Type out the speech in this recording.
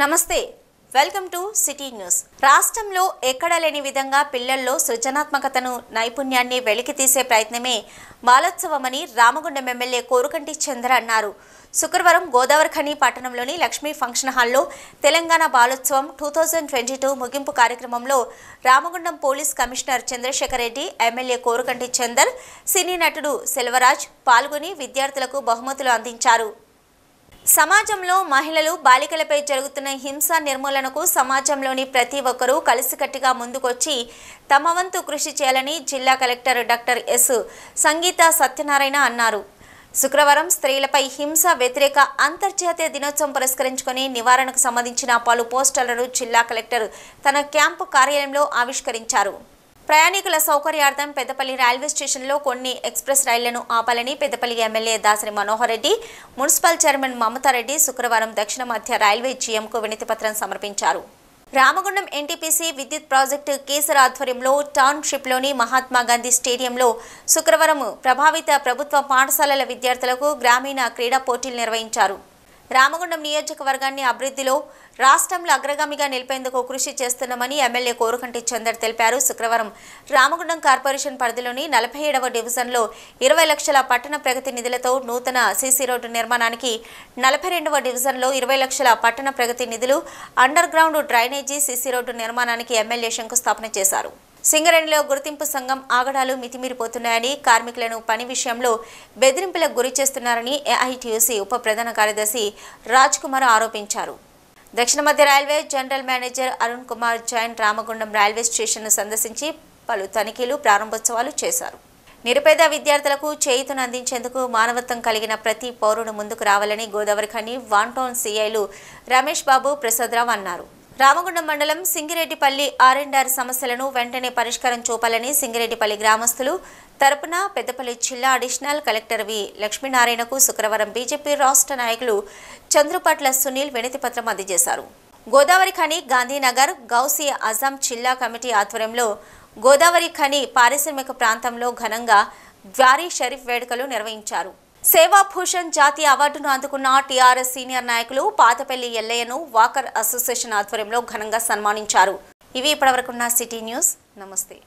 నమస్తే welcome to city news రాష్ట్రంలో ఎక్కడ లేని విధంగా పిల్లల్లో సృజనాత్మకతను నైపుణ్యాన్ని వెలికితీసే ప్రయత్నమే బాలోత్సవమని రామగుండం ఎమ్మెల్యే కోరుకంటి చంద్ర అన్నారు శుక్రవారం గోదావరిఖని పట్టణంలోని లక్ష్మీ ఫంక్షన్ హాల్లో Telangana Balotsavam two thousand twenty two ముగింపు కార్యక్రమంలో Ramagundam police commissioner Chandrashekar Reddy MLA Korukanti Chandar cine నటుడు సెల్వరాజ్ పాల్గొని విద్యార్థులకు బహుమతులు అందించారు సమాజంలో మహిళలు బాలికలపై జరుగుతున్న హింస నిర్మూలనకు సమాజంలోని ప్రతి ఒక్కరూ కలిసికట్టుగా ముందుకొచ్చి తమ వంతు కృషి చేయాలని జిల్లా collector doctor S Sangeetha Satyanarayana అన్నారు శుక్రవారం స్త్రీలపై హింస వ్యతిరేక అంతర్జాతీయ దినోత్సవం పురస్కరించుకొని నివారణకు సంబంధించిన పలు పోస్టర్లను జిల్లా కలెక్టర్ తన క్యాంపు కార్యాలయంలో ఆవిష్కరించారు ప్రయాణికుల సౌకర్యార్థం పెద్దపల్లి రైల్వే స్టేషన్లో కొన్ని ఎక్స్ప్రెస్ రైళ్లను ఆపాలని Peddapalli MLA Dasari Manohar Reddy municipal chairman Mamatha Reddy శుక్రవారం దక్షిణ మధ్య రైల్వే జీఎంకు వినతిపత్రం సమర్పించారు రామగుండం ఎన్టీపీసీ విద్యుత్ ప్రాజెక్టు కేసర్ ఆధ్వర్యంలో టౌన్షిప్లోని మహాత్మా గాంధీ స్టేడియంలో శుక్రవారం ప్రభావిత ప్రభుత్వ పాఠశాలల విద్యార్థులకు గ్రామీణ క్రీడా పోటీలు నిర్వహించారు రామగుండం నియోజకవర్గాన్ని అభివృద్ధిలో రాష్ట్రంలో అగ్రగామిగా నిలిపేందుకు కృషి చేస్తున్నామని ఎమ్మెల్యే కోరుకంటి చందర్ తెలిపారు శుక్రవారం రామగుండం కార్పొరేషన్ పరిధిలోని నలభై ఏడవ డివిజన్లో ఇరవై లక్షల పట్టణ ప్రగతి నిధులతో నూతన సీసీ రోడ్డు నిర్మాణానికి నలభై రెండవ డివిజన్లో ఇరవై లక్షల పట్టణ ప్రగతి నిధులు underground drainage CC road నిర్మాణానికి ఎమ్మెల్యే శంకుస్థాపన చేశారు సింగరేణిలో గుర్తింపు సంఘం ఆగడాలు మితిమీరిపోతున్నాయని కార్మికులను పని విషయంలో బెదిరింపులకు గురి చేస్తున్నారని ఏఐటీయూసీ ఉప ప్రధాన కార్యదర్శి రాజ్ కుమార్ ఆరోపించారు దక్షిణ మధ్య railway general manager Arun Kumar Jain Ramagundam railway స్టేషన్ను సందర్శించి పలు తనిఖీలు ప్రారంభోత్సవాలు చేశారు నిరుపేద విద్యార్థులకు చేయుతను అందించేందుకు మానవత్వం కలిగిన ప్రతి పౌరుడు ముందుకు రావాలని గోదావరి ఖని వాన్ టౌన్ సీఐలు రమేష్ బాబు ప్రసాదరావు అన్నారు రామగుండం మండలం సింగిరెడ్డిపల్లి ఆర్ఎండ్ఆర్ సమస్యలను వెంటనే పరిష్కారం చూపాలని సింగిరెడ్డిపల్లి గ్రామస్తులు తరపున పెద్దపల్లి జిల్లా అడిషనల్ కలెక్టర్ వి లక్ష్మీనారాయణకు శుక్రవారం బీజేపీ రాష్ట్ర నాయకులు చంద్రుపట్ల సునీల్ వినతిపత్రం అందజేశారు గోదావరి ఖని గాంధీనగర్ గౌసి అజాం జిల్లా కమిటీ ఆధ్వర్యంలో గోదావరి ఖని పారిశ్రామిక ప్రాంతంలో ఘనంగా ద్వారీ షరీఫ్ వేడుకలు నిర్వహించారు సేవాభూషణ్ జాతీయ అవార్డును అందుకున్న టీఆర్ఎస్ సీనియర్ నాయకులు పాతపల్లి ఎల్లయ్యను వాకర్ అసోసియేషన్ ఆధ్వర్యంలో ఘనంగా సన్మానించారు ఇవి ఇప్పటివరకున్న సిటీ న్యూస్ నమస్తే